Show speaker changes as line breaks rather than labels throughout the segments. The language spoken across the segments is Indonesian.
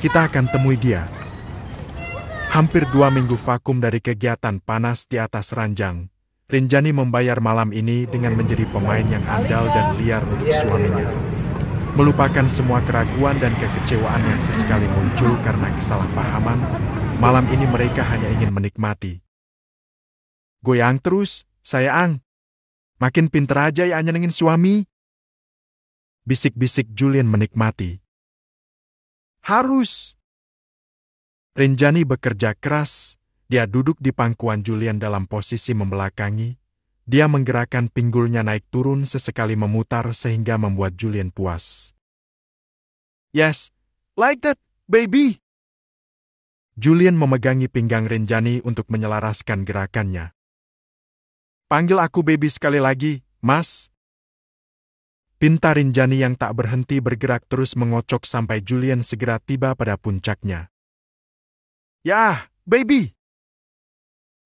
Kita akan temui dia. Hampir dua minggu vakum dari kegiatan panas di atas ranjang, Rinjani membayar malam ini dengan menjadi pemain yang andal dan liar untuk suaminya. Melupakan semua keraguan dan kekecewaan yang sesekali muncul karena kesalahpahaman, malam ini mereka hanya ingin menikmati. Goyang terus, saya ang.
Makin pinter aja ya nyenengin suami. Bisik-bisik Julian menikmati.
Harus. Rinjani bekerja keras, dia duduk di pangkuan Julian dalam posisi membelakangi. Dia menggerakkan pinggulnya naik turun sesekali memutar sehingga membuat Julian puas. Yes, like that, baby. Julian memegangi pinggang Renjani untuk menyelaraskan gerakannya. Panggil aku baby sekali lagi, mas. Pinta Rinjani yang tak berhenti bergerak terus mengocok sampai Julian segera tiba pada puncaknya. Yah, baby!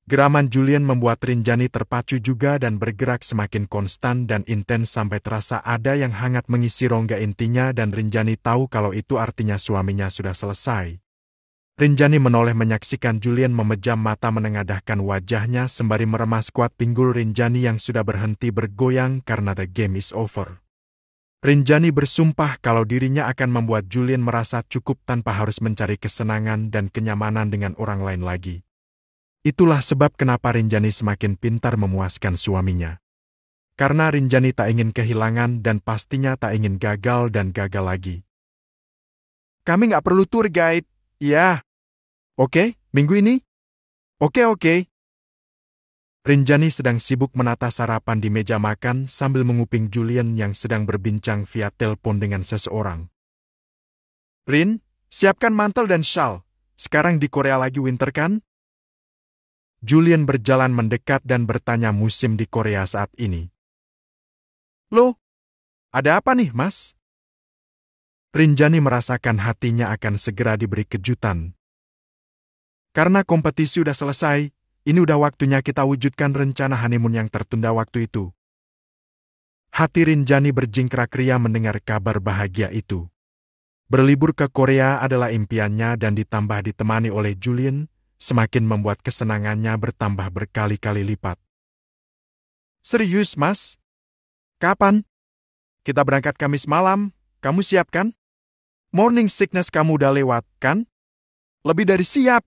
Geraman Julian membuat Rinjani terpacu juga dan bergerak semakin konstan dan intens sampai terasa ada yang hangat mengisi rongga intinya dan Rinjani tahu kalau itu artinya suaminya sudah selesai. Rinjani menoleh menyaksikan Julian memejam mata menengadahkan wajahnya sembari meremas kuat pinggul Rinjani yang sudah berhenti bergoyang karena the game is over. Rinjani bersumpah kalau dirinya akan membuat Julian merasa cukup tanpa harus mencari kesenangan dan kenyamanan dengan orang lain lagi. Itulah sebab kenapa Rinjani semakin pintar memuaskan suaminya. Karena Rinjani tak ingin kehilangan dan pastinya tak ingin gagal dan gagal lagi. Kami nggak perlu tour guide, ya. Oke, okay, minggu ini? Oke okay, oke. Okay. Rinjani sedang sibuk menata sarapan di meja makan sambil menguping Julian yang sedang berbincang via telepon dengan seseorang. Rin, siapkan mantel dan shawl. Sekarang di Korea lagi winter kan? Julian berjalan mendekat dan bertanya musim di Korea saat
ini. Loh, ada apa nih mas?
Rinjani merasakan hatinya akan segera diberi kejutan. Karena kompetisi sudah selesai, ini udah waktunya kita wujudkan rencana honeymoon yang tertunda waktu itu. Hati Rinjani berjingkrak ria mendengar kabar bahagia itu. Berlibur ke Korea adalah impiannya dan ditambah ditemani oleh Julian, semakin membuat kesenangannya bertambah berkali-kali lipat. Serius, Mas? Kapan? Kita berangkat Kamis malam, kamu siap kan? Morning sickness kamu udah lewat, kan? Lebih dari siap.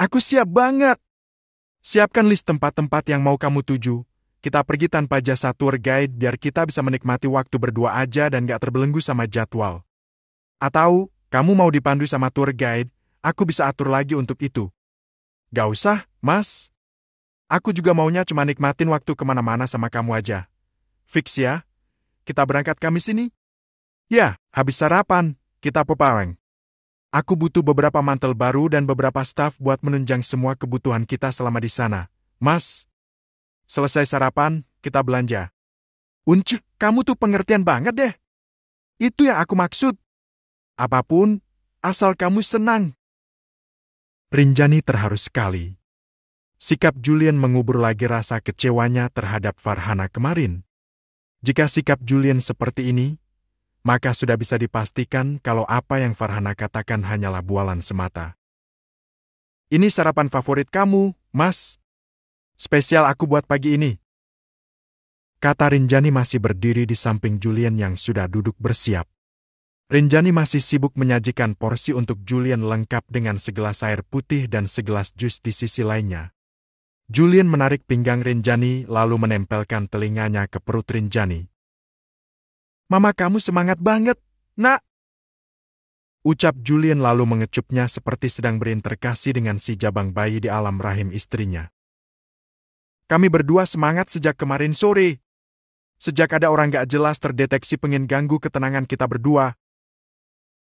Aku siap banget. Siapkan list tempat-tempat yang mau kamu tuju. Kita pergi tanpa jasa tour guide biar kita bisa menikmati waktu berdua aja dan gak terbelenggu sama jadwal. Atau, kamu mau dipandu sama tour guide, aku bisa atur lagi untuk itu. Gak usah, mas. Aku juga maunya cuma nikmatin waktu kemana-mana sama kamu aja. Fix ya, kita berangkat kami sini? Ya, habis sarapan, kita pepareng. Aku butuh beberapa mantel baru dan beberapa staf buat menunjang semua kebutuhan kita selama di sana. Mas, selesai sarapan, kita belanja. Unc, kamu tuh pengertian banget deh. Itu yang aku maksud. Apapun, asal kamu senang. Rinjani terharu sekali. Sikap Julian mengubur lagi rasa kecewanya terhadap Farhana kemarin. Jika sikap Julian seperti ini, maka sudah bisa dipastikan kalau apa yang Farhana katakan hanyalah bualan semata. Ini sarapan favorit kamu, Mas. Spesial aku buat pagi ini. Kata Rinjani masih berdiri di samping Julian yang sudah duduk bersiap. Rinjani masih sibuk menyajikan porsi untuk Julian lengkap dengan segelas air putih dan segelas jus di sisi lainnya. Julian menarik pinggang Rinjani lalu menempelkan telinganya ke perut Rinjani. Mama kamu semangat banget, nak. Ucap Julian lalu mengecupnya seperti sedang berinterkasi dengan si jabang bayi di alam rahim istrinya. Kami berdua semangat sejak kemarin sore. Sejak ada orang gak jelas terdeteksi pengen ganggu ketenangan kita berdua.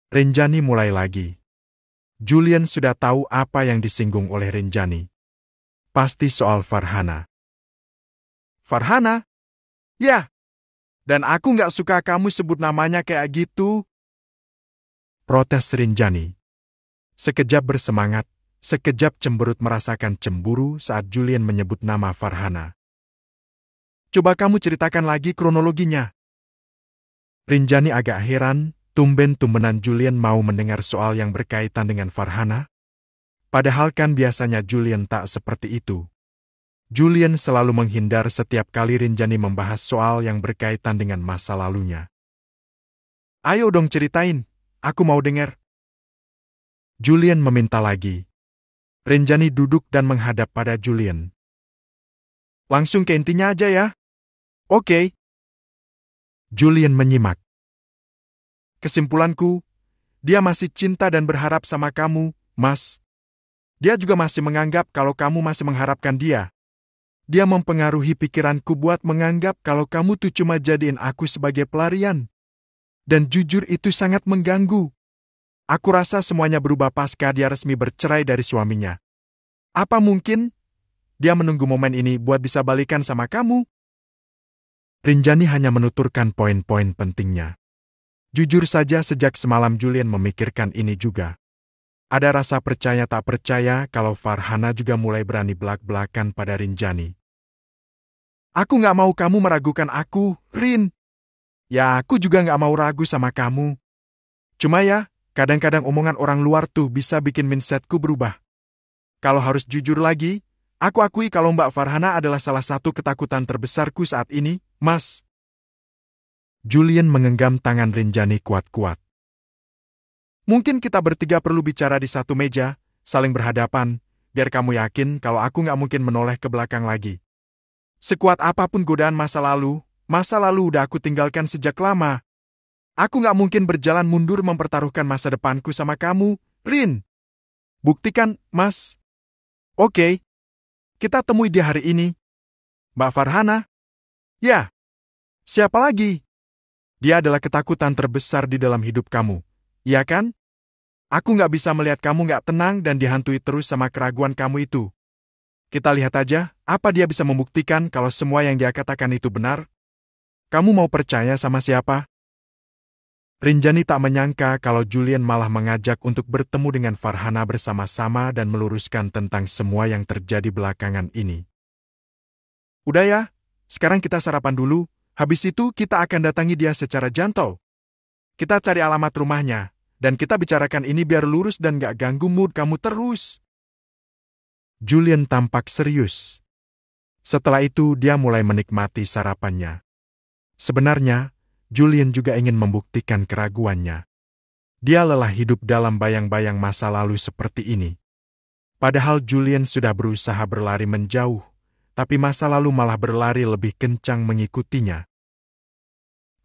Renjani mulai lagi. Julian sudah tahu apa yang disinggung
oleh Renjani. Pasti soal Farhana. Farhana? Ya, dan aku nggak suka kamu sebut namanya kayak gitu.
Protes Rinjani. Sekejap bersemangat, sekejap cemberut merasakan cemburu saat Julian menyebut nama Farhana. Coba kamu ceritakan lagi kronologinya. Rinjani agak heran, tumben-tumbenan Julian mau mendengar soal yang berkaitan dengan Farhana. Padahal kan biasanya Julian tak seperti itu. Julian selalu menghindar setiap kali Rinjani membahas soal yang berkaitan dengan masa lalunya. Ayo dong ceritain, aku mau dengar. Julian meminta lagi.
Rinjani duduk dan menghadap pada Julian. Langsung ke intinya aja ya. Oke. Julian menyimak. Kesimpulanku,
dia masih cinta dan berharap sama kamu, Mas. Dia juga masih menganggap kalau kamu masih mengharapkan dia, dia mempengaruhi pikiranku buat menganggap kalau kamu tuh cuma jadiin aku sebagai pelarian. Dan jujur itu sangat mengganggu. Aku rasa semuanya berubah pasca dia resmi bercerai dari suaminya. Apa mungkin dia menunggu momen ini buat bisa balikan sama kamu? Rinjani hanya menuturkan poin-poin pentingnya. Jujur saja sejak semalam Julian memikirkan ini juga. Ada rasa percaya tak percaya kalau Farhana juga mulai berani belak-belakan pada Rinjani. Aku nggak mau kamu meragukan aku, Rin. Ya, aku juga nggak mau ragu sama kamu. Cuma ya, kadang-kadang omongan orang luar tuh bisa bikin mindsetku berubah. Kalau harus jujur lagi, aku akui kalau Mbak Farhana adalah salah satu ketakutan terbesarku saat ini, Mas. Julian mengenggam tangan Rinjani kuat-kuat. Mungkin kita bertiga perlu bicara di satu meja, saling berhadapan, biar kamu yakin kalau aku nggak mungkin menoleh ke belakang lagi. Sekuat apapun godaan masa lalu, masa lalu udah aku tinggalkan sejak lama. Aku gak mungkin berjalan mundur mempertaruhkan masa depanku sama kamu, Rin. Buktikan, Mas.
Oke. Kita temui dia hari ini. Mbak Farhana?
Ya. Siapa lagi? Dia adalah ketakutan terbesar di dalam hidup kamu. Iya kan? Aku nggak bisa melihat kamu nggak tenang dan dihantui terus sama keraguan kamu itu. Kita lihat aja, apa dia bisa membuktikan kalau semua yang dia katakan itu benar? Kamu mau percaya sama siapa? Rinjani tak menyangka kalau Julian malah mengajak untuk bertemu dengan Farhana bersama-sama dan meluruskan tentang semua yang terjadi belakangan ini. Udah ya, sekarang kita sarapan dulu, habis itu kita akan datangi dia secara jantau. Kita cari alamat rumahnya, dan kita bicarakan ini biar lurus dan gak ganggu mood kamu terus. Julian tampak serius. Setelah itu dia mulai menikmati sarapannya. Sebenarnya, Julian juga ingin membuktikan keraguannya. Dia lelah hidup dalam bayang-bayang masa lalu seperti ini. Padahal Julian sudah berusaha berlari menjauh, tapi masa lalu malah berlari lebih kencang mengikutinya.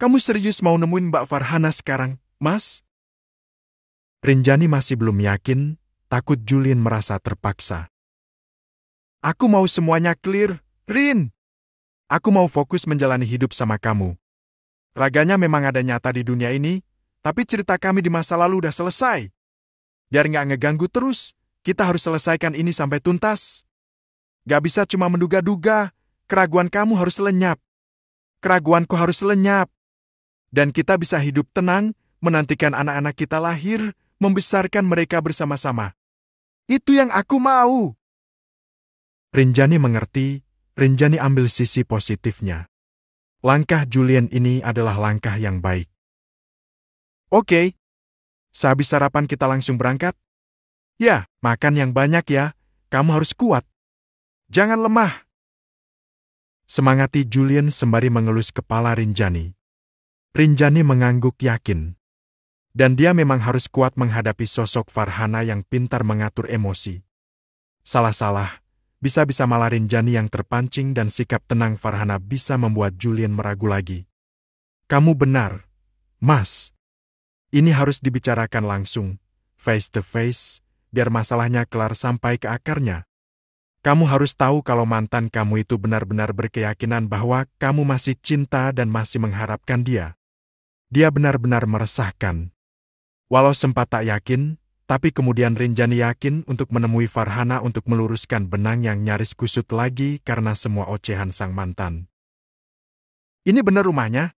Kamu serius mau nemuin Mbak Farhana sekarang, Mas? Rinjani masih belum yakin, takut Julian merasa terpaksa. Aku mau semuanya clear, Rin. Aku mau fokus menjalani hidup sama kamu. Raganya memang ada nyata di dunia ini, tapi cerita kami di masa lalu udah selesai. Biar nggak ngeganggu terus, kita harus selesaikan ini sampai tuntas. Gak bisa cuma menduga-duga, keraguan kamu harus lenyap. Keraguanku harus lenyap. Dan kita bisa hidup tenang, menantikan anak-anak kita lahir, membesarkan mereka bersama-sama. Itu yang aku mau. Rinjani mengerti, Rinjani ambil sisi positifnya. Langkah Julian ini adalah langkah yang baik. Oke. Okay. Sehabis sarapan kita langsung berangkat? Ya, makan yang banyak ya. Kamu harus kuat. Jangan lemah. Semangati Julian sembari mengelus kepala Rinjani. Rinjani mengangguk yakin. Dan dia memang harus kuat menghadapi sosok Farhana yang pintar mengatur emosi. Salah-salah, bisa-bisa malah Rinjani yang terpancing dan sikap tenang Farhana bisa membuat Julian meragu lagi. Kamu benar, Mas. Ini harus dibicarakan langsung, face to face, biar masalahnya kelar sampai ke akarnya. Kamu harus tahu kalau mantan kamu itu benar-benar berkeyakinan bahwa kamu masih cinta dan masih mengharapkan dia. Dia benar-benar meresahkan. Walau sempat tak yakin, tapi kemudian Rinjani yakin untuk menemui Farhana untuk meluruskan benang yang nyaris kusut lagi karena semua ocehan sang mantan. Ini benar rumahnya?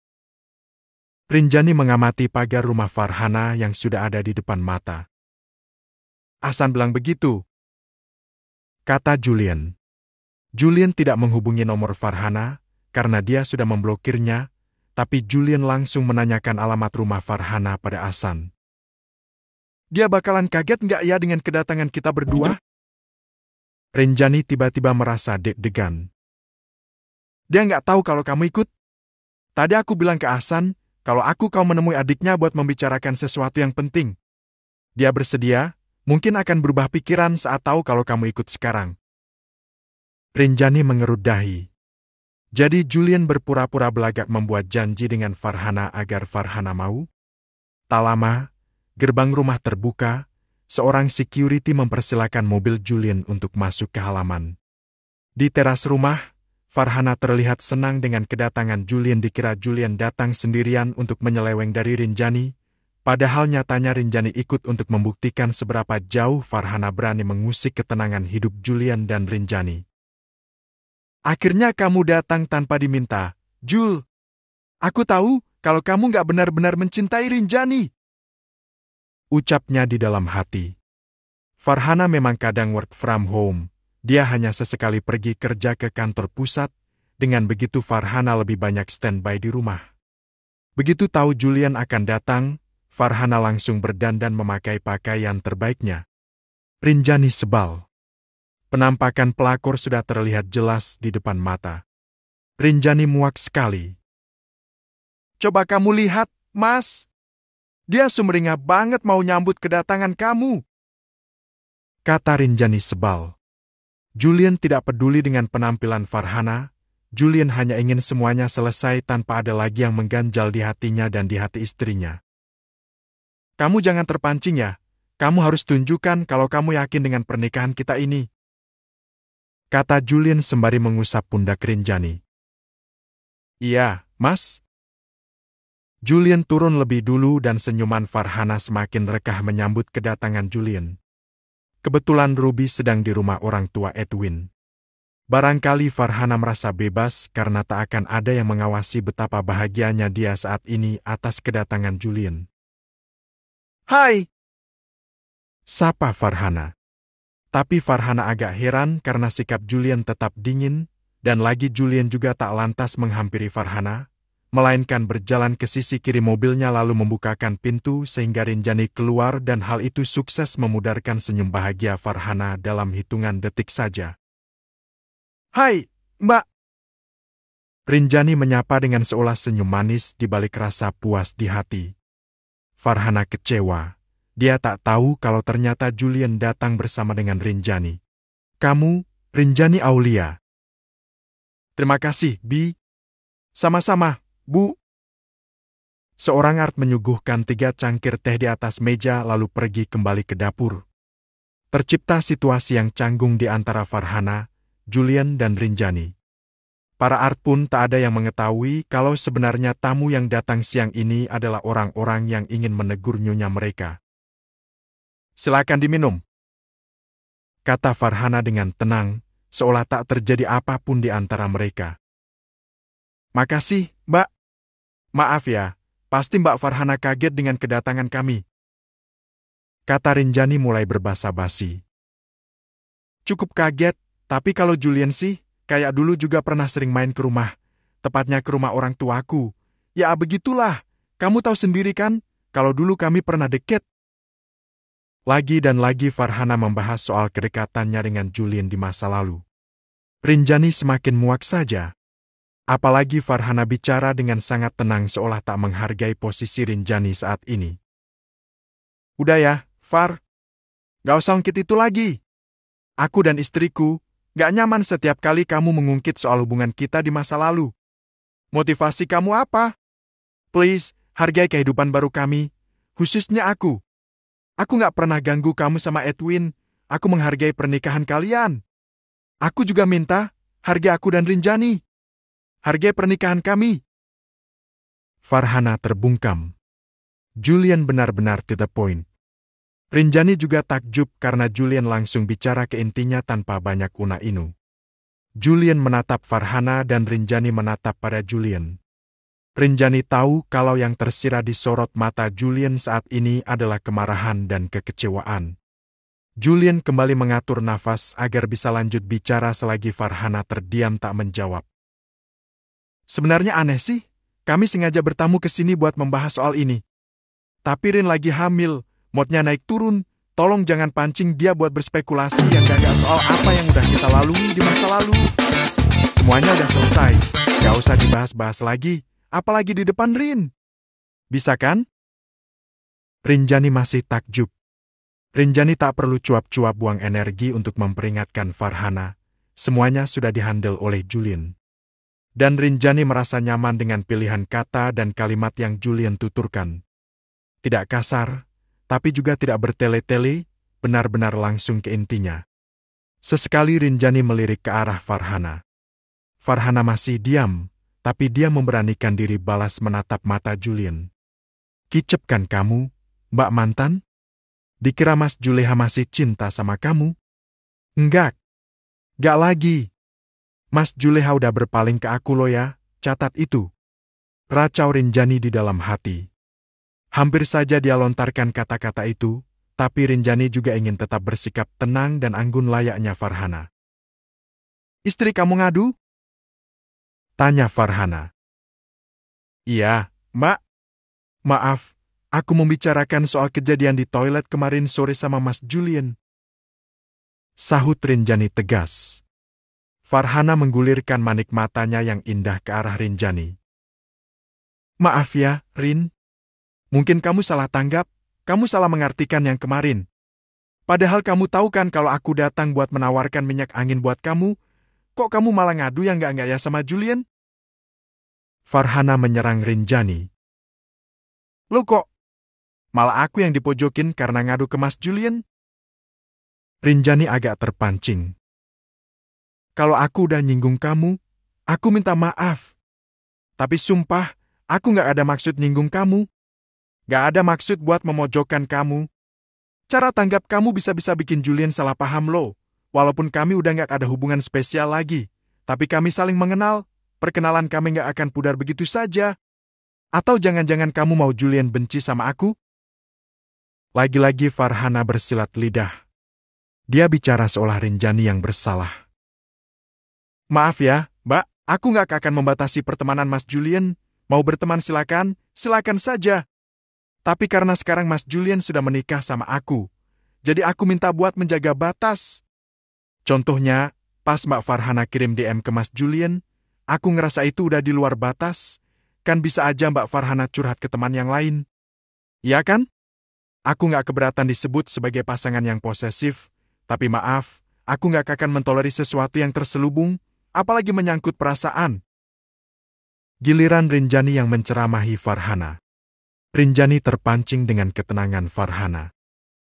Rinjani mengamati pagar rumah Farhana yang sudah ada di depan mata. Asan bilang begitu. Kata Julian. Julian tidak menghubungi nomor Farhana karena dia sudah memblokirnya, tapi Julian langsung menanyakan alamat rumah Farhana pada Asan. Dia bakalan kaget nggak ya dengan kedatangan kita berdua? Renjani tiba-tiba merasa deg-degan. Dia nggak tahu kalau kamu ikut. Tadi aku bilang ke Ahsan, kalau aku kau menemui adiknya buat membicarakan sesuatu yang penting. Dia bersedia, mungkin akan berubah pikiran saat tahu kalau kamu ikut sekarang. Rinjani mengerut dahi. Jadi Julian berpura-pura belagak membuat janji dengan Farhana agar Farhana mau? Tak lama, Gerbang rumah terbuka, seorang security mempersilahkan mobil Julian untuk masuk ke halaman. Di teras rumah, Farhana terlihat senang dengan kedatangan Julian dikira Julian datang sendirian untuk menyeleweng dari Rinjani, padahal nyatanya Rinjani ikut untuk membuktikan seberapa jauh Farhana berani mengusik ketenangan hidup Julian dan Rinjani. Akhirnya kamu datang tanpa diminta, Jul. Aku tahu kalau kamu nggak benar-benar mencintai Rinjani ucapnya di dalam hati. Farhana memang kadang work from home, dia hanya sesekali pergi kerja ke kantor pusat, dengan begitu Farhana lebih banyak standby di rumah. Begitu tahu Julian akan datang, Farhana langsung berdandan memakai pakaian terbaiknya. Rinjani sebal. Penampakan pelakor sudah terlihat jelas di depan mata. Rinjani muak sekali. Coba kamu lihat, Mas. Dia sumringah banget mau nyambut kedatangan kamu. Kata Rinjani sebal. Julian tidak peduli dengan penampilan Farhana, Julian hanya ingin semuanya selesai tanpa ada lagi yang mengganjal di hatinya dan di hati istrinya. Kamu jangan terpancing ya, kamu harus tunjukkan kalau kamu yakin dengan pernikahan kita ini. Kata Julian sembari mengusap pundak Rinjani. Iya, mas, Julian turun lebih dulu dan senyuman Farhana semakin rekah menyambut kedatangan Julian. Kebetulan Ruby sedang di rumah orang tua Edwin. Barangkali Farhana merasa bebas karena tak akan ada yang mengawasi betapa bahagianya dia saat ini atas kedatangan Julian. Hai! Sapa Farhana. Tapi Farhana agak heran karena sikap Julian tetap dingin, dan lagi Julian juga tak lantas menghampiri Farhana, melainkan berjalan ke sisi kiri mobilnya lalu membukakan pintu sehingga Rinjani keluar dan hal itu sukses memudarkan senyum bahagia Farhana dalam hitungan detik saja. Hai, Mbak! Rinjani menyapa dengan seolah senyum manis di balik rasa puas di hati. Farhana kecewa. Dia tak tahu kalau ternyata Julian datang bersama dengan Rinjani. Kamu, Rinjani Aulia. Terima kasih, Bi. Sama-sama, Bu. Seorang art menyuguhkan tiga cangkir teh di atas meja lalu pergi kembali ke dapur. Tercipta situasi yang canggung di antara Farhana, Julian dan Rinjani. Para art pun tak ada yang mengetahui kalau sebenarnya tamu yang datang siang ini adalah orang-orang yang ingin menegur nyonya mereka. Silakan diminum. Kata Farhana dengan tenang, seolah tak terjadi apapun di antara mereka. Makasih, Mbak. Maaf ya, pasti Mbak Farhana kaget dengan kedatangan kami. Kata Rinjani mulai berbahasa basi Cukup kaget, tapi kalau Julian sih, kayak dulu juga pernah sering main ke rumah. Tepatnya ke rumah orang tuaku. Ya begitulah, kamu tahu sendiri kan, kalau dulu kami pernah deket. Lagi dan lagi Farhana membahas soal kedekatannya dengan Julian di masa lalu. Rinjani semakin muak saja. Apalagi Farhana bicara dengan sangat tenang seolah tak menghargai posisi Rinjani saat ini. Udah ya, Far. Gak usah ungkit itu lagi. Aku dan istriku, gak nyaman setiap kali kamu mengungkit soal hubungan kita di masa lalu. Motivasi kamu apa? Please, hargai kehidupan baru kami, khususnya aku. Aku gak pernah ganggu kamu sama Edwin, aku menghargai pernikahan kalian. Aku juga minta, hargai aku dan Rinjani. Harga pernikahan kami. Farhana terbungkam. Julian benar-benar to the point. Rinjani juga takjub karena Julian langsung bicara ke intinya tanpa banyak una-inu. Julian menatap Farhana dan Rinjani menatap pada Julian. Rinjani tahu kalau yang tersirat di sorot mata Julian saat ini adalah kemarahan dan kekecewaan. Julian kembali mengatur nafas agar bisa lanjut bicara selagi Farhana terdiam tak menjawab. Sebenarnya aneh sih, kami sengaja bertamu ke sini buat membahas soal ini. Tapi Rin lagi hamil, modnya naik turun, tolong jangan pancing dia buat berspekulasi yang gak soal apa yang udah kita lalui di masa lalu. Semuanya udah selesai, gak usah dibahas-bahas lagi, apalagi di depan Rin. Bisa kan? Rinjani masih takjub. Rinjani tak perlu cuap-cuap buang energi untuk memperingatkan Farhana. Semuanya sudah dihandle oleh Julian. Dan Rinjani merasa nyaman dengan pilihan kata dan kalimat yang Julian tuturkan. Tidak kasar, tapi juga tidak bertele-tele, benar-benar langsung ke intinya. Sesekali Rinjani melirik ke arah Farhana. Farhana masih diam, tapi dia memberanikan diri balas menatap mata Julian. Kicepkan kamu, Mbak Mantan? Dikira Mas Juleha masih cinta sama kamu? Enggak. enggak lagi. Mas Juleha udah berpaling ke aku ya, catat itu. Racau Rinjani di dalam hati. Hampir saja dia lontarkan kata-kata itu, tapi Rinjani juga ingin tetap bersikap tenang dan anggun layaknya Farhana. Istri kamu ngadu? Tanya Farhana.
Iya, Mbak. Maaf, aku membicarakan soal
kejadian di toilet kemarin sore sama Mas Julian. Sahut Rinjani tegas. Farhana menggulirkan manik matanya yang indah ke arah Rinjani. Maaf ya, Rin. Mungkin kamu salah tanggap, kamu salah mengartikan yang kemarin. Padahal kamu tahu kan kalau aku datang buat menawarkan minyak angin buat kamu, kok kamu malah ngadu yang gak nggak ya sama Julian? Farhana menyerang Rinjani. Lo kok? Malah aku
yang dipojokin karena ngadu ke Mas Julian? Rinjani agak terpancing. Kalau aku udah nyinggung kamu, aku minta maaf.
Tapi sumpah, aku gak ada maksud nyinggung kamu. Gak ada maksud buat memojokkan kamu. Cara tanggap kamu bisa-bisa bikin Julian salah paham lo. Walaupun kami udah gak ada hubungan spesial lagi. Tapi kami saling mengenal, perkenalan kami gak akan pudar begitu saja. Atau jangan-jangan kamu mau Julian benci sama aku? Lagi-lagi Farhana bersilat lidah. Dia bicara seolah Rinjani yang bersalah. Maaf ya, Mbak, aku nggak akan membatasi pertemanan Mas Julian. Mau berteman silakan, silakan saja. Tapi karena sekarang Mas Julian sudah menikah sama aku, jadi aku minta buat menjaga batas. Contohnya, pas Mbak Farhana kirim DM ke Mas Julian, aku ngerasa itu udah di luar batas. Kan bisa aja Mbak Farhana curhat ke teman yang lain. Ya kan? Aku nggak keberatan disebut sebagai pasangan yang posesif, tapi maaf, aku nggak akan mentoleri sesuatu yang terselubung, apalagi menyangkut perasaan. Giliran Rinjani yang menceramahi Farhana. Rinjani terpancing dengan ketenangan Farhana.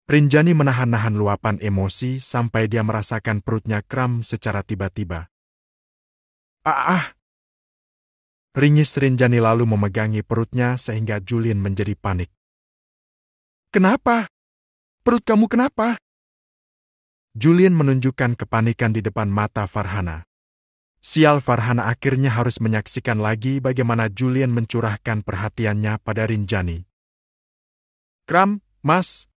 Rinjani menahan-nahan luapan emosi sampai dia merasakan perutnya kram secara tiba-tiba. Ah, ah! Ringis Rinjani lalu memegangi perutnya sehingga Julian menjadi panik. Kenapa? Perut kamu kenapa? Julian menunjukkan kepanikan di depan mata Farhana. Sial Farhan akhirnya harus menyaksikan lagi bagaimana Julian mencurahkan perhatiannya pada Rinjani. Kram, mas.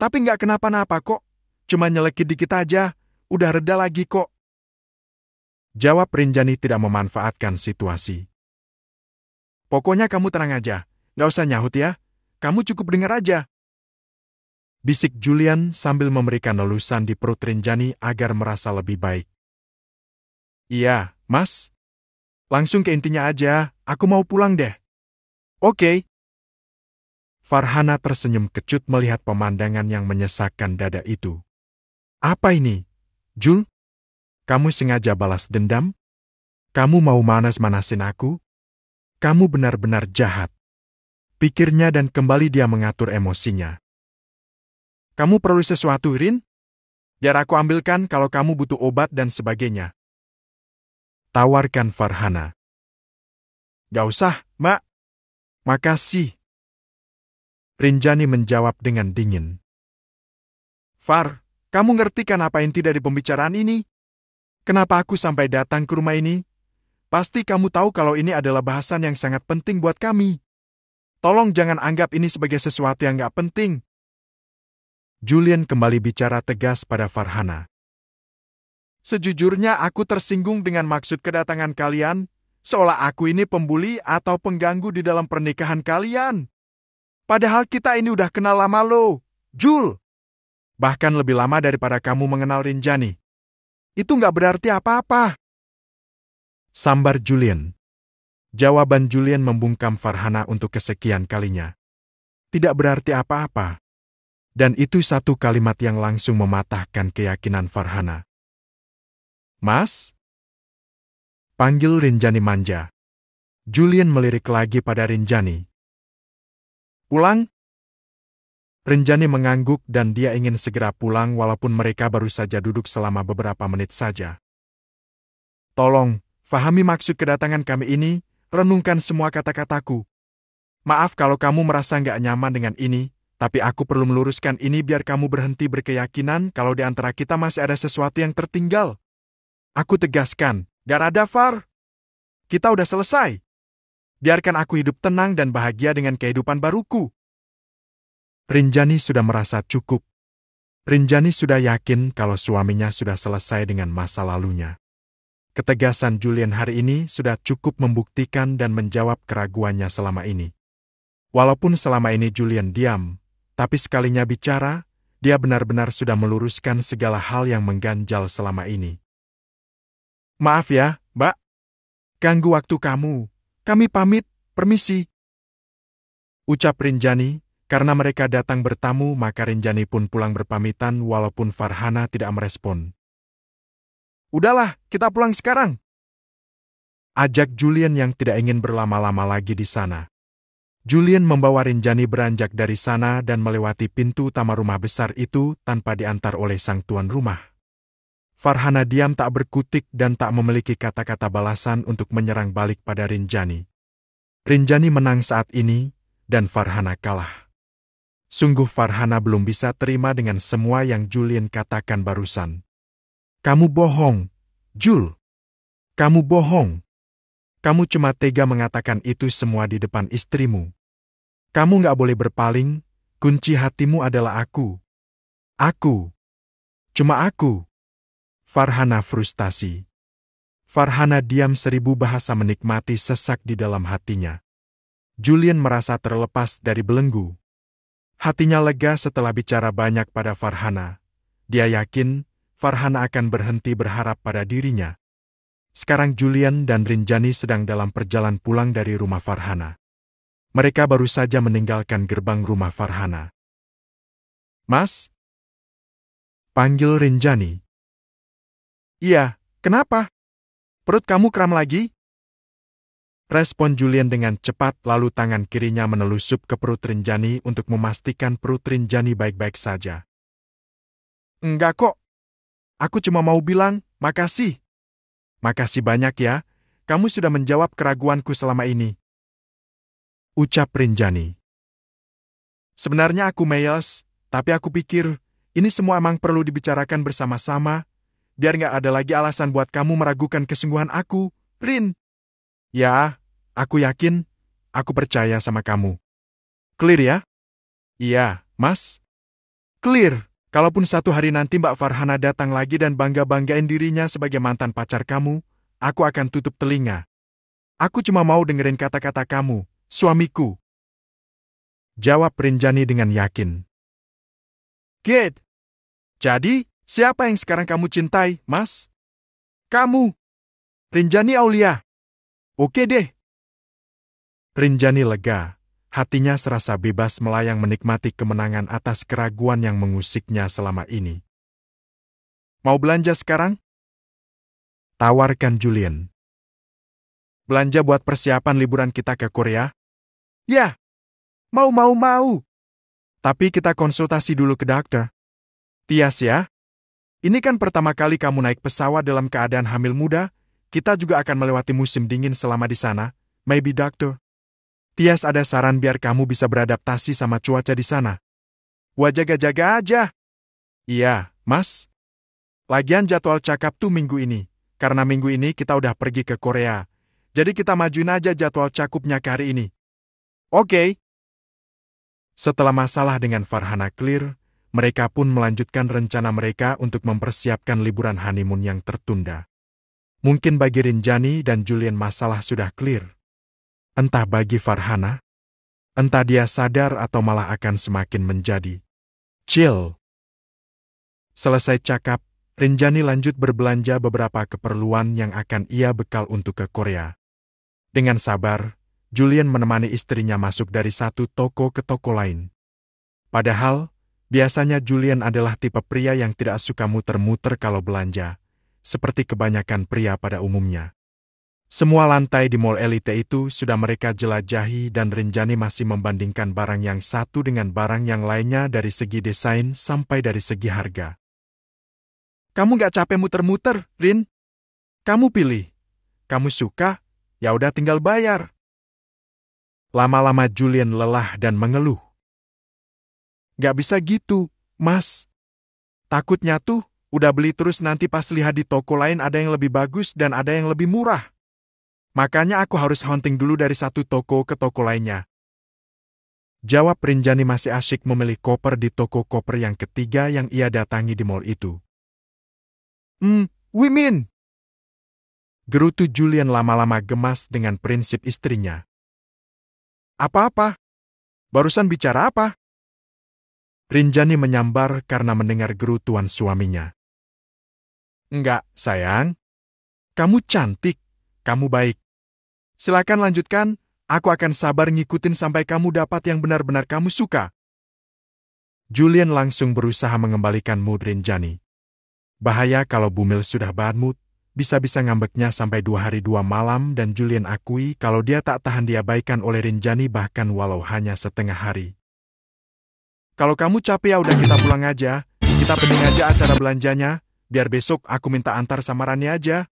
Tapi nggak kenapa-napa kok. Cuma nyelekit dikit aja, udah reda lagi kok. Jawab Rinjani tidak memanfaatkan situasi. Pokoknya kamu tenang aja, nggak usah nyahut ya. Kamu cukup dengar aja. Bisik Julian sambil memberikan lelusan di perut Rinjani agar merasa lebih baik. Iya, Mas. Langsung ke intinya aja, aku mau pulang deh. Oke. Okay. Farhana tersenyum kecut melihat pemandangan yang menyesakkan dada itu. Apa ini? Jul? Kamu sengaja balas dendam? Kamu mau manas-manasin aku? Kamu benar-benar jahat. Pikirnya dan kembali dia mengatur emosinya. Kamu perlu sesuatu, Rin? Biar aku ambilkan kalau kamu
butuh obat dan sebagainya. Tawarkan Farhana. Gak usah, Mak. Makasih. Rinjani menjawab
dengan dingin. Far, kamu ngerti kan apa inti dari pembicaraan ini? Kenapa aku sampai datang ke rumah ini? Pasti kamu tahu kalau ini adalah bahasan yang sangat penting buat kami. Tolong jangan anggap ini sebagai sesuatu yang gak penting. Julian kembali bicara tegas pada Farhana. Sejujurnya aku tersinggung dengan maksud kedatangan kalian, seolah aku ini pembuli atau pengganggu di dalam pernikahan kalian. Padahal kita ini udah kenal lama lo, Jul. Bahkan lebih lama daripada kamu mengenal Rinjani. Itu nggak berarti apa-apa. Sambar Julian. Jawaban Julian membungkam Farhana untuk kesekian kalinya. Tidak berarti apa-apa. Dan itu satu kalimat yang langsung mematahkan keyakinan Farhana.
Mas? Panggil Rinjani manja.
Julian melirik lagi pada Rinjani. Pulang? Rinjani mengangguk dan dia ingin segera pulang walaupun mereka baru saja duduk selama beberapa menit saja. Tolong, fahami maksud kedatangan kami ini, renungkan semua kata-kataku. Maaf kalau kamu merasa nggak nyaman dengan ini, tapi aku perlu meluruskan ini biar kamu berhenti berkeyakinan kalau di antara kita masih ada sesuatu yang tertinggal. Aku tegaskan, gak ada Kita udah selesai. Biarkan aku hidup tenang dan bahagia dengan kehidupan baruku. Rinjani sudah merasa cukup. Rinjani sudah yakin kalau suaminya sudah selesai dengan masa lalunya. Ketegasan Julian hari ini sudah cukup membuktikan dan menjawab keraguannya selama ini. Walaupun selama ini Julian diam, tapi sekalinya bicara, dia benar-benar sudah meluruskan segala hal yang mengganjal selama ini. Maaf ya, Mbak. Ganggu waktu kamu. Kami pamit, permisi. Ucap Rinjani, karena mereka datang bertamu maka Rinjani pun pulang berpamitan walaupun Farhana tidak merespon. Udahlah, kita pulang sekarang. Ajak Julian yang tidak ingin berlama-lama lagi di sana. Julian membawa Rinjani beranjak dari sana dan melewati pintu taman rumah besar itu tanpa diantar oleh sang tuan rumah. Farhana diam tak berkutik dan tak memiliki kata-kata balasan untuk menyerang balik pada Rinjani. Rinjani menang saat ini, dan Farhana kalah. Sungguh Farhana belum bisa terima dengan semua yang Julian katakan barusan. Kamu bohong, Jul. Kamu bohong. Kamu cuma tega mengatakan itu semua di depan istrimu. Kamu nggak boleh berpaling, kunci hatimu adalah aku. Aku. Cuma aku. Farhana frustasi. Farhana diam seribu bahasa menikmati sesak di dalam hatinya. Julian merasa terlepas dari belenggu. Hatinya lega setelah bicara banyak pada Farhana. Dia yakin Farhana akan berhenti berharap pada dirinya. Sekarang Julian dan Rinjani sedang dalam perjalanan pulang dari rumah Farhana. Mereka baru saja meninggalkan gerbang rumah Farhana.
Mas? Panggil Rinjani.
Iya, kenapa? Perut kamu kram lagi? Respon Julian dengan cepat lalu tangan kirinya menelusup ke perut Rinjani untuk memastikan perut Rinjani baik-baik saja. Enggak kok. Aku cuma mau bilang, makasih. Makasih banyak ya, kamu sudah menjawab keraguanku selama ini. Ucap Rinjani. Sebenarnya aku meyels, tapi aku pikir, ini semua emang perlu dibicarakan bersama-sama, biar nggak ada lagi alasan buat kamu meragukan kesungguhan aku, Rin. Ya, aku yakin, aku percaya sama kamu. Clear ya? Iya, Mas. Clear. Kalaupun satu hari nanti Mbak Farhana datang lagi dan bangga-banggain dirinya sebagai mantan pacar kamu, aku akan tutup telinga. Aku cuma mau dengerin kata-kata kamu, suamiku. Jawab Rinjani dengan yakin.
Kate, Jadi, Siapa yang sekarang kamu cintai, Mas? Kamu. Rinjani Aulia. Oke deh.
Rinjani lega. Hatinya serasa bebas melayang menikmati kemenangan atas keraguan yang mengusiknya selama ini. Mau belanja sekarang?
Tawarkan Julian. Belanja buat persiapan liburan kita ke Korea? Ya. Mau, mau, mau. Tapi
kita konsultasi dulu ke dokter. Tias ya. Ini kan pertama kali kamu naik pesawat dalam keadaan hamil muda, kita juga akan melewati musim dingin selama di sana, maybe doctor. Tias ada saran biar kamu bisa beradaptasi sama cuaca di sana. Wah jaga-jaga aja. Iya, mas. Lagian jadwal cakap tuh minggu ini, karena minggu ini kita udah pergi ke Korea. Jadi kita majuin aja jadwal cakupnya ke hari ini. Oke. Okay. Setelah masalah dengan Farhana clear, mereka pun melanjutkan rencana mereka untuk mempersiapkan liburan honeymoon yang tertunda. Mungkin bagi Rinjani dan Julian masalah sudah clear. Entah bagi Farhana, entah dia sadar atau malah akan semakin menjadi. Chill. Selesai cakap, Rinjani lanjut berbelanja beberapa keperluan yang akan ia bekal untuk ke Korea. Dengan sabar, Julian menemani istrinya masuk dari satu toko ke toko lain. Padahal, Biasanya Julian adalah tipe pria yang tidak suka muter-muter kalau belanja, seperti kebanyakan pria pada umumnya. Semua lantai di mall elite itu sudah mereka jelajahi dan Rinjani masih membandingkan barang yang satu dengan barang yang lainnya dari segi desain sampai dari segi harga. Kamu gak capek muter-muter, Rin? Kamu pilih. Kamu suka, ya udah tinggal bayar.
Lama-lama Julian lelah dan mengeluh.
Gak bisa gitu, mas. Takutnya tuh, udah beli terus nanti pas lihat di toko lain ada yang lebih bagus dan ada yang lebih murah. Makanya aku harus hunting dulu dari satu toko ke toko lainnya. Jawab Rinjani masih asyik memilih koper di toko koper yang ketiga yang ia datangi di mall itu. Hmm, women. Gerutu Julian lama-lama gemas dengan prinsip
istrinya. Apa-apa? Barusan bicara apa?
Rinjani menyambar karena mendengar gerutuan suaminya. Enggak, sayang. Kamu cantik, kamu baik. Silakan lanjutkan, aku akan sabar ngikutin sampai kamu dapat yang benar-benar kamu suka. Julian langsung berusaha mengembalikan mood Rinjani. Bahaya kalau Bumil sudah bad mood, bisa-bisa ngambeknya sampai dua hari dua malam dan Julian akui kalau dia tak tahan diabaikan oleh Rinjani bahkan walau hanya setengah hari. Kalau kamu capek ya udah kita pulang aja, kita penting aja acara belanjanya, biar besok aku minta antar samarannya aja.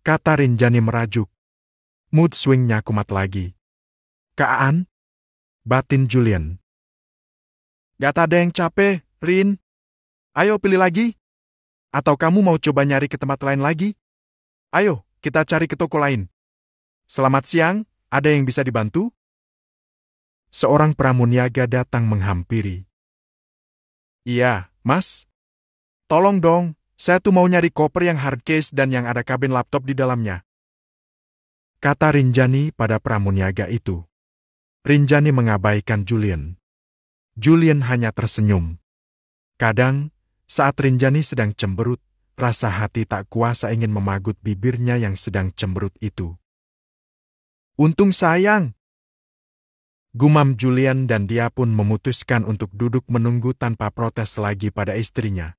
Kata Rinjani merajuk. Mood
swingnya kumat lagi. Kaan? Batin Julian. Gak ada yang capek, Rin. Ayo pilih lagi. Atau kamu mau
coba nyari ke tempat lain lagi? Ayo, kita cari ke toko lain. Selamat siang, ada yang bisa dibantu? seorang pramuniaga datang menghampiri.
Iya, mas. Tolong dong, saya tuh mau
nyari koper yang hard case dan yang ada kabin laptop di dalamnya. Kata Rinjani pada pramuniaga itu. Rinjani mengabaikan Julian. Julian hanya tersenyum. Kadang, saat Rinjani sedang cemberut, rasa hati tak kuasa ingin memagut bibirnya yang sedang cemberut itu. Untung sayang, Gumam Julian dan dia pun memutuskan untuk duduk menunggu tanpa protes lagi pada istrinya.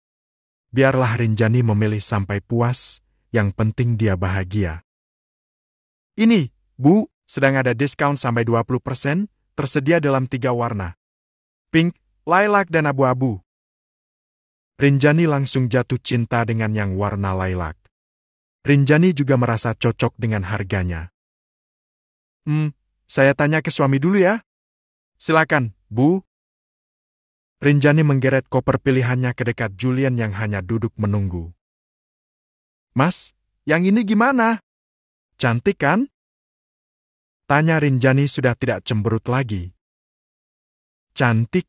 Biarlah Rinjani memilih sampai puas, yang penting dia bahagia. Ini, Bu, sedang ada diskon sampai 20%, tersedia dalam tiga warna. Pink, lilac dan abu-abu. Rinjani langsung jatuh cinta dengan yang warna lilac. Rinjani juga merasa cocok dengan harganya. Hmm, saya tanya ke suami dulu ya. Silakan, Bu. Rinjani menggeret koper pilihannya ke dekat Julian yang hanya duduk menunggu.
Mas, yang ini gimana? Cantik kan?
Tanya Rinjani sudah tidak cemberut lagi. Cantik.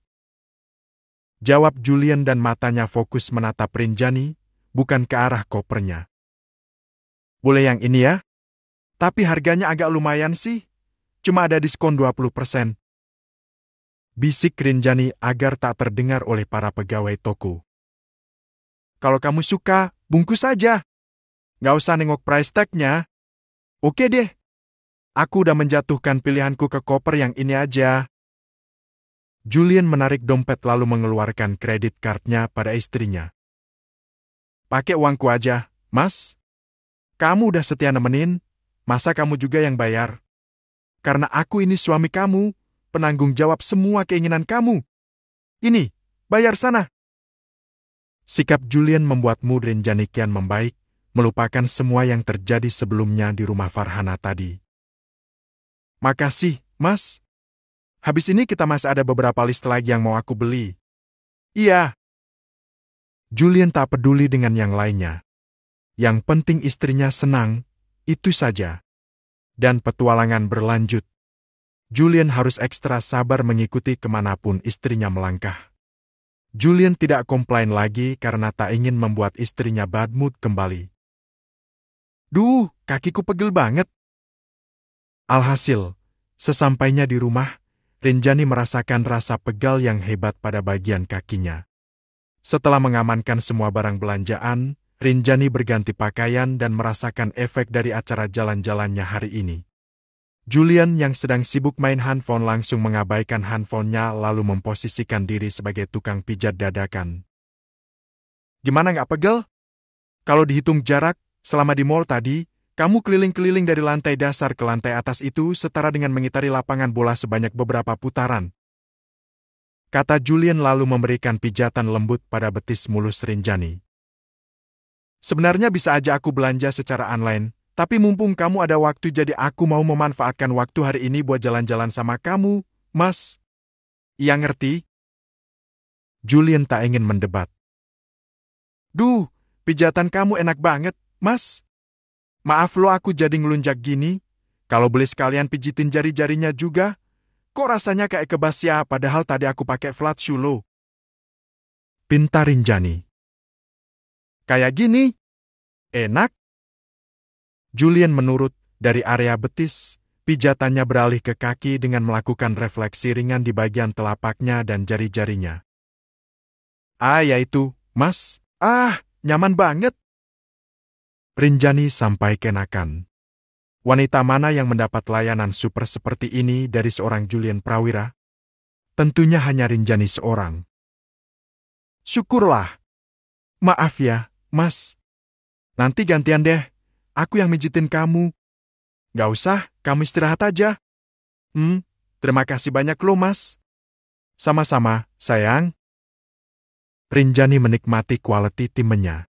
Jawab Julian dan matanya fokus menatap Rinjani, bukan ke arah kopernya. Boleh yang ini ya? Tapi harganya agak lumayan sih cuma ada diskon 20%. Bisik Rinjani agar tak terdengar oleh para pegawai toko. Kalau kamu suka,
bungkus saja. Nggak usah nengok price tag-nya. Oke deh.
Aku udah menjatuhkan pilihanku ke koper yang ini aja. Julian menarik dompet lalu mengeluarkan kredit cardnya pada istrinya. Pakai uangku aja, mas. Kamu udah setia nemenin, masa kamu juga yang bayar? Karena aku ini suami kamu, penanggung jawab semua keinginan kamu. Ini, bayar sana. Sikap Julian membuat Mudrin Janikian membaik, melupakan semua yang terjadi sebelumnya di rumah Farhana tadi. Makasih, Mas. Habis ini kita masih ada beberapa list lagi yang mau aku beli. Iya. Julian tak peduli dengan yang lainnya. Yang penting istrinya senang, itu saja dan petualangan berlanjut. Julian harus ekstra sabar mengikuti kemanapun istrinya melangkah. Julian tidak komplain lagi karena tak ingin membuat istrinya bad mood kembali. Duh, kakiku pegel banget. Alhasil, sesampainya di rumah, Rinjani merasakan rasa pegal yang hebat pada bagian kakinya. Setelah mengamankan semua barang belanjaan, Rinjani berganti pakaian dan merasakan efek dari acara jalan-jalannya hari ini. Julian yang sedang sibuk main handphone langsung mengabaikan handphonenya lalu memposisikan diri sebagai tukang pijat dadakan. Gimana nggak pegel? Kalau dihitung jarak, selama di mall tadi, kamu keliling-keliling dari lantai dasar ke lantai atas itu setara dengan mengitari lapangan bola sebanyak beberapa putaran. Kata Julian lalu memberikan pijatan lembut pada betis mulus Rinjani. Sebenarnya bisa aja aku belanja secara online, tapi mumpung kamu ada waktu jadi aku mau memanfaatkan waktu hari ini buat jalan-jalan sama kamu, mas. Iya ngerti? Julian tak ingin mendebat. Duh, pijatan kamu enak banget, mas. Maaf lo aku jadi ngelunjak gini. Kalau beli sekalian pijitin jari-jarinya juga. Kok rasanya kayak kebas ya? padahal tadi aku pakai flat shoe lo. Pintarin Jani. Kayak gini. Enak. Julian menurut, dari area betis, pijatannya beralih ke kaki dengan melakukan refleksi ringan di bagian telapaknya dan jari-jarinya. Ah yaitu, mas, ah, nyaman banget. Rinjani sampai kenakan. Wanita mana yang mendapat layanan super seperti ini dari seorang Julian Prawira? Tentunya hanya Rinjani seorang. Syukurlah. Maaf ya, Mas, nanti gantian deh. Aku yang mijitin kamu. Gak usah, kamu istirahat aja. Hmm, terima kasih banyak lo, Mas. Sama-sama, sayang. Rinjani menikmati kualiti timenya.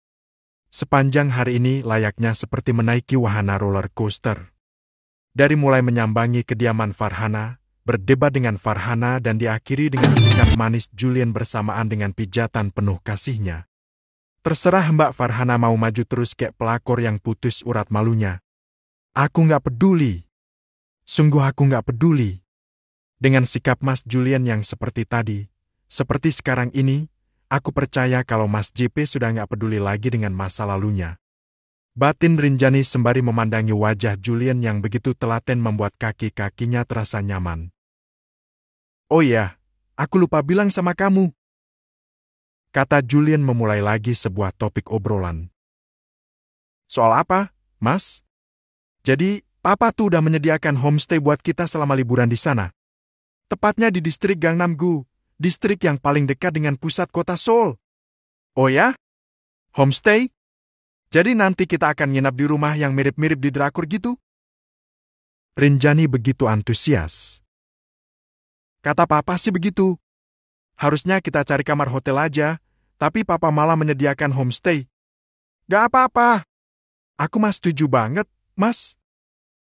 Sepanjang hari ini layaknya seperti menaiki wahana roller coaster. Dari mulai menyambangi kediaman Farhana, berdebat dengan Farhana dan diakhiri dengan sikap manis Julian bersamaan dengan pijatan penuh kasihnya. Terserah Mbak Farhana mau maju terus kayak pelakor yang putus urat malunya. Aku nggak peduli. Sungguh aku nggak peduli. Dengan sikap Mas Julian yang seperti tadi, seperti sekarang ini, aku percaya kalau Mas JP sudah nggak peduli lagi dengan masa lalunya. Batin Rinjani sembari memandangi wajah Julian yang begitu telaten membuat kaki-kakinya terasa nyaman. Oh ya, aku lupa bilang sama kamu kata Julian memulai lagi sebuah topik obrolan. Soal apa, Mas? Jadi, Papa tuh udah menyediakan homestay buat kita selama liburan di sana. Tepatnya di distrik Gangnam-gu, distrik yang paling dekat dengan pusat kota Seoul. Oh ya? Homestay? Jadi nanti kita akan nginap di rumah yang mirip-mirip di drakor gitu? Rinjani begitu antusias. Kata papa sih begitu, Harusnya kita cari kamar hotel aja, tapi papa malah menyediakan homestay. Gak apa-apa. Aku mas setuju banget, mas.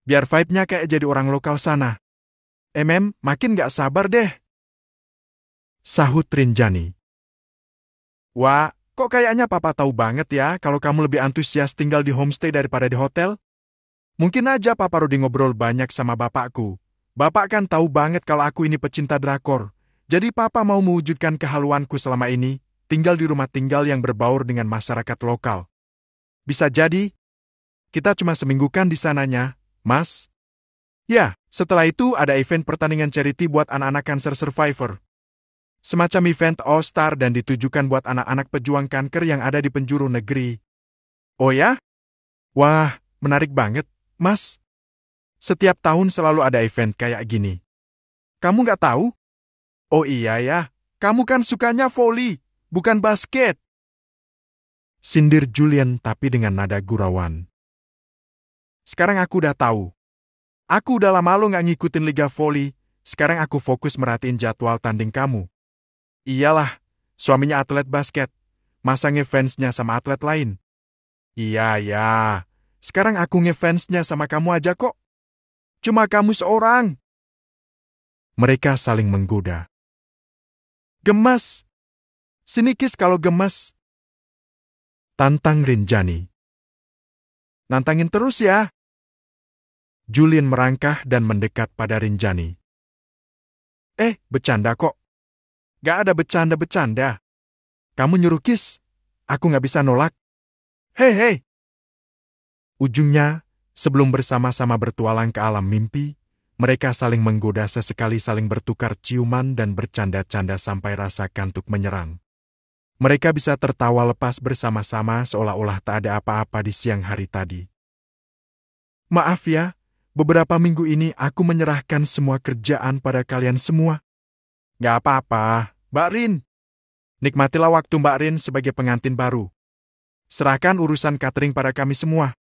Biar vibe-nya kayak jadi
orang lokal sana. Emem, eh, makin gak sabar deh. Sahut
Rinjani. Wah, kok kayaknya papa tahu banget ya kalau kamu lebih antusias tinggal di homestay daripada di hotel? Mungkin aja papa Rudi ngobrol banyak sama bapakku. Bapak kan tahu banget kalau aku ini pecinta drakor. Jadi papa mau mewujudkan kehaluanku selama ini, tinggal di rumah tinggal yang berbaur dengan masyarakat lokal. Bisa jadi, kita cuma seminggukan di sananya, mas. Ya, setelah itu ada event pertandingan charity buat anak-anak cancer survivor. Semacam event All Star dan ditujukan buat anak-anak pejuang kanker yang ada di penjuru negeri. Oh ya? Wah, menarik banget, mas. Setiap tahun selalu ada event kayak gini. Kamu nggak tahu? Oh iya ya, kamu kan sukanya voli, bukan basket. Sindir Julian tapi dengan nada gurauan. Sekarang aku udah tahu. Aku udah lama lo nggak ngikutin Liga Voli, sekarang aku fokus merhatiin jadwal tanding kamu. Iyalah, suaminya atlet basket, masa ngefansnya sama atlet lain. Iya, ya. Sekarang aku ngefansnya sama kamu aja kok. Cuma
kamu seorang. Mereka saling menggoda. Gemas! Sinikis kalau gemas. Tantang Rinjani. Nantangin terus ya. Julian merangkah dan mendekat pada Rinjani. Eh, bercanda kok. Gak ada
bercanda-bercanda. Kamu nyuruh kis, Aku gak bisa nolak. Hei, hei! Ujungnya, sebelum bersama-sama bertualang ke alam mimpi, mereka saling menggoda sesekali saling bertukar ciuman dan bercanda-canda sampai rasa kantuk menyerang. Mereka bisa tertawa lepas bersama-sama seolah-olah tak ada apa-apa di siang hari tadi. Maaf ya, beberapa minggu ini aku menyerahkan semua kerjaan pada kalian semua. Gak apa-apa, Mbak Rin. Nikmatilah waktu Mbak Rin sebagai pengantin baru. Serahkan urusan catering pada kami semua.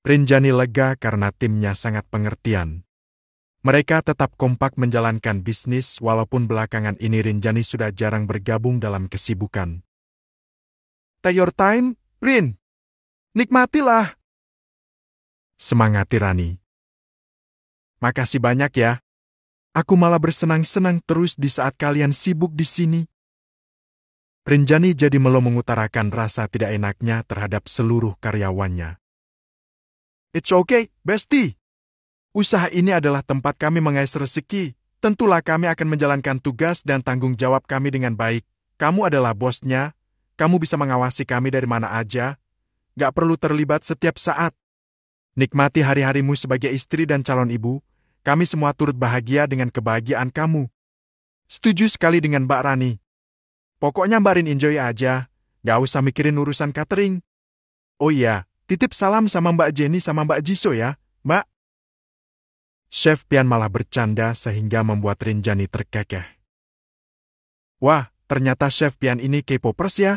Rinjani lega karena timnya sangat pengertian. Mereka tetap kompak menjalankan bisnis walaupun belakangan ini Rinjani sudah jarang bergabung dalam kesibukan. Take your time, Rin.
Nikmatilah. Semangatirani. Rani.
Makasih banyak ya. Aku malah bersenang-senang terus di saat kalian sibuk di sini. Rinjani jadi melo mengutarakan rasa tidak enaknya terhadap seluruh karyawannya. It's okay, bestie usaha ini adalah tempat kami mengais rezeki, tentulah kami akan menjalankan tugas dan tanggung jawab kami dengan baik. Kamu adalah bosnya, kamu bisa mengawasi kami dari mana aja, gak perlu terlibat setiap saat. Nikmati hari-harimu sebagai istri dan calon ibu, kami semua turut bahagia dengan kebahagiaan kamu. Setuju sekali dengan Mbak Rani. Pokoknya Mbak Rin enjoy aja, gak usah mikirin urusan catering. Oh iya, titip salam sama Mbak Jenny sama Mbak Jiso ya, Mbak. Chef Pian malah bercanda sehingga membuat Rinjani terkekeh. Wah, ternyata Chef Pian ini K-popers ya?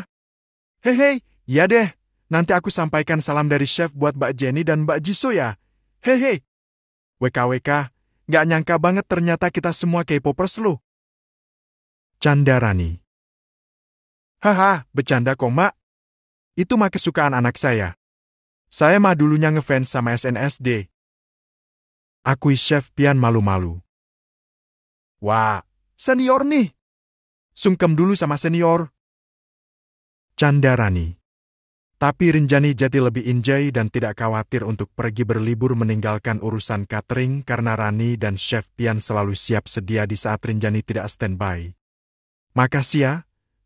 Hehe, ya deh. Nanti aku sampaikan salam dari Chef buat Mbak Jenny dan Mbak Jisoo ya. Hehe. WKWK, gak nyangka banget ternyata kita semua K-popers lu.
Rani. Haha, bercanda kok, Mak. Itu mah kesukaan anak saya. Saya mah dulunya ngefans sama SNSD. Aku Chef Pian malu-malu. Wah, senior nih.
Sungkem dulu sama senior. Canda Rani. Tapi Rinjani jadi lebih enjoy dan tidak khawatir untuk pergi berlibur meninggalkan urusan catering karena Rani dan Chef Pian selalu siap sedia di saat Rinjani tidak standby. Makasih ya,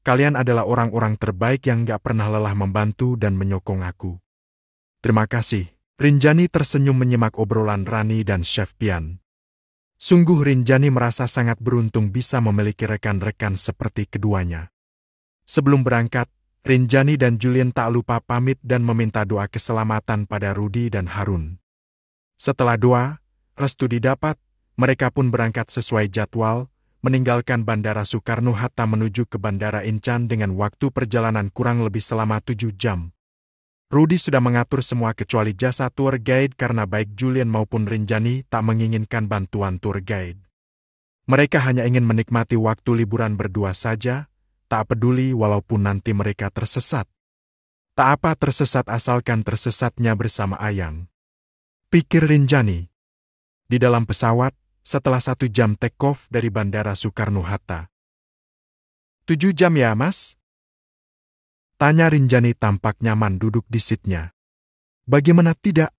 kalian adalah orang-orang terbaik yang gak pernah lelah membantu dan menyokong aku. Terima kasih. Rinjani tersenyum menyimak obrolan Rani dan Chef Pian. Sungguh Rinjani merasa sangat beruntung bisa memiliki rekan-rekan seperti keduanya. Sebelum berangkat, Rinjani dan Julian tak lupa pamit dan meminta doa keselamatan pada Rudi dan Harun. Setelah doa, restu didapat, mereka pun berangkat sesuai jadwal, meninggalkan Bandara Soekarno-Hatta menuju ke Bandara Incan dengan waktu perjalanan kurang lebih selama tujuh jam. Rudy sudah mengatur semua kecuali jasa tour guide karena baik Julian maupun Rinjani tak menginginkan bantuan tour guide. Mereka hanya ingin menikmati waktu liburan berdua saja, tak peduli walaupun nanti mereka tersesat. Tak apa tersesat asalkan tersesatnya bersama Ayang. Pikir Rinjani. Di dalam pesawat, setelah satu jam take off dari Bandara Soekarno-Hatta. Tujuh jam ya, Mas? Tanya Rinjani tampak nyaman duduk di seatnya. Bagaimana tidak?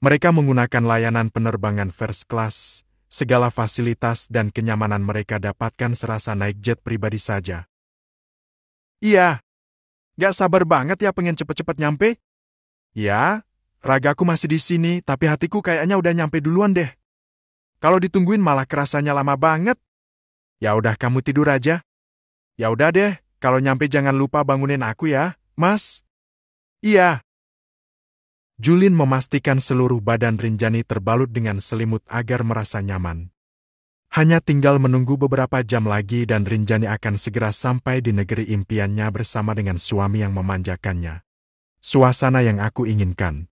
Mereka menggunakan layanan penerbangan first class, segala fasilitas dan kenyamanan mereka dapatkan serasa naik jet pribadi saja. Iya. Gak sabar banget ya pengen cepet-cepet nyampe? Ya, ragaku masih di sini tapi hatiku kayaknya udah nyampe duluan deh. Kalau ditungguin malah kerasanya lama banget. Ya udah kamu tidur aja. Ya udah deh, kalau nyampe jangan lupa bangunin aku ya, Mas. Iya. Julin memastikan seluruh badan Rinjani terbalut dengan selimut agar merasa nyaman. Hanya tinggal menunggu beberapa jam lagi dan Rinjani akan segera sampai di negeri impiannya bersama dengan suami yang memanjakannya.
Suasana yang aku inginkan.